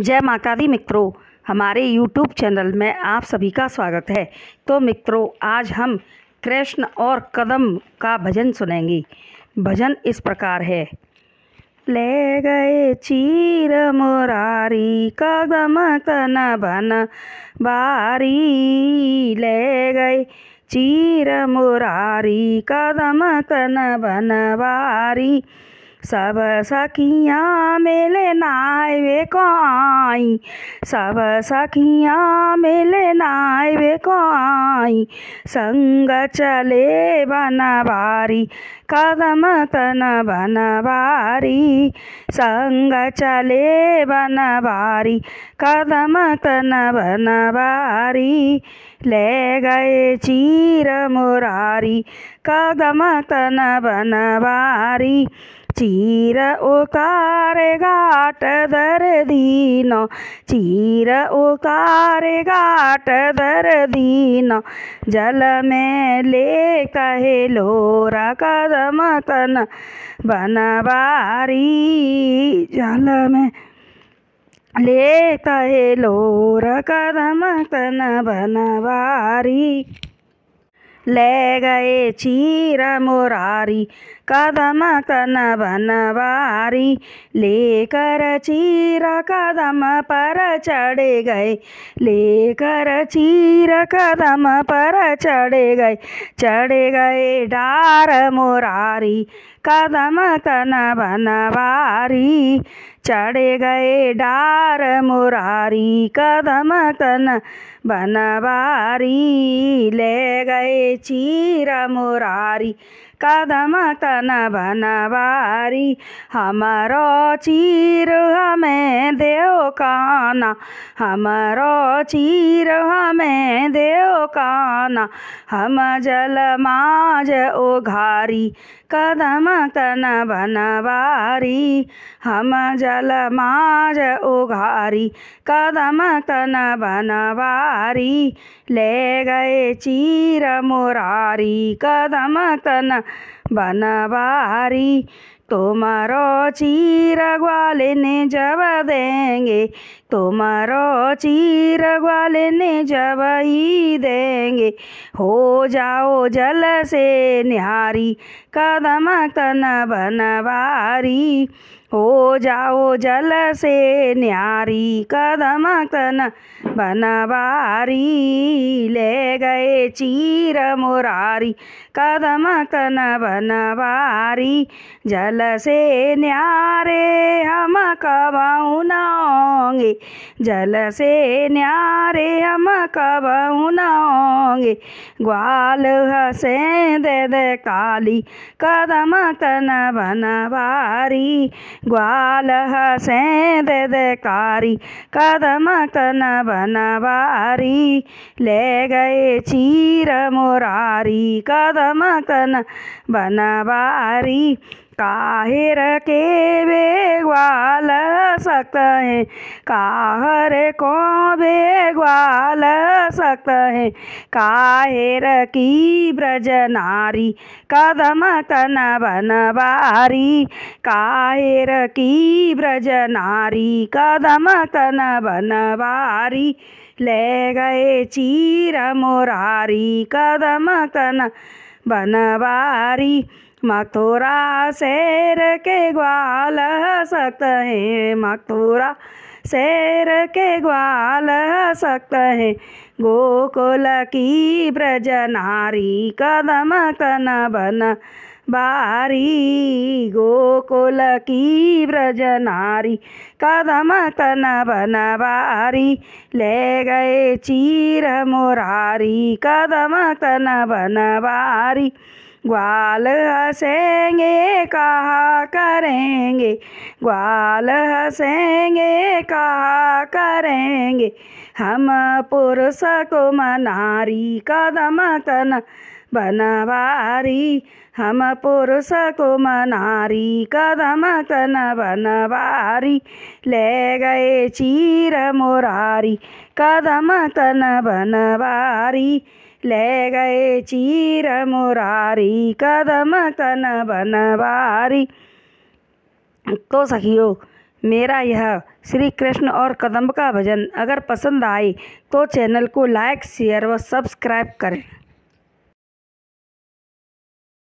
जय माता दी मित्रों हमारे यूट्यूब चैनल में आप सभी का स्वागत है तो मित्रों आज हम कृष्ण और कदम का भजन सुनेंगे भजन इस प्रकार है ले गए चीर मुरारी कदम तन भन बारी ले गए चीर मुरारी कदम तन भन बारी सब सखियाँ मिले नाय वे को सब सखियाँ मिले नाय वे को संग चले बनबारी कदम तन बनबारी संग चले बनबारी कदम तन बनबारी ले गए चीर मुरारी कदम तन बनबारी चीर उतारे घाट दर दीनो चीर उतारे घाट दर दीनो जल में ले कहे लोरा कदम तन बनवारी जल में ले कहे लोरा कदम तन बनवारी ले गए चीर मुरारी कदम कन बनवारी लेकर चीर कदम पर चढ़े गए लेकर चीर कदम पर चढ़े गए चढ़े गए डार मुरारी कदम कन बनवारी चढ़े गए डार मुरारी कदम कन बनवारी ले गए चीर मुरारी कदम तन भनवारी हमारो चीर हमें देव काना हमारो चीर हमें देव काना हम जल माज ओघारी कदम तन भनवारी हम जल माज ओघारी कदम तन भनवारी ले गए चीर मुरारी कदम तन बनवारी तुमरो चीर ग्वाल ने जब देंगे तुमरो चीर ग्वाल ने जब ही देंगे हो जाओ जल से निहारी कदम तन बनवारी हो जाओ जल से न्यारी कदम तन बनवारी ले गए चीर मुरारी कदम तन बनवारी जल से न्यारे हम कबाऊ नांगे जल से न्यारे कबहू न ग्वाल हसे दे दे काली कदम कन बन भारी ग्वाल हसे दे दे कारी कदम कन बन भारी ले गए चीर मुरारी कदम कन बन भारी काहिर के बेग्वाल सकते हैं काहर को बेग्वाल सकते हैं काहिर की ब्रज नारी कदम तन बनबारी काहिर की ब्रज नारी कदम तन बनबारी ले गए चीर मुरारी कदम तन बनबारी मथुरा शेर के ग्वाल सकत हैं मथुरा शेर के ग्वाल सकत हैं गोकुल की ब्रज नारी कदम कन बन बारी गोकुल की ब्रज नारी कदम कन बन बारी ले गए चीर मुरारी कदम कन बन बारी ग्वाल हसेंगे कहा करेंगे ग्वाल हसेंगे कहा करेंगे हम पुरुष को मनारी कदम कन बनवारी हम पुरुष को मनारी कदम कन बनवारी ले गए चीर मुरारी कदम कन बनवारी ले गए चीर मुरारी कदम कन बनवारी तो सखियो मेरा यह श्री कृष्ण और कदम्ब का भजन अगर पसंद आए तो चैनल को लाइक शेयर व सब्सक्राइब करें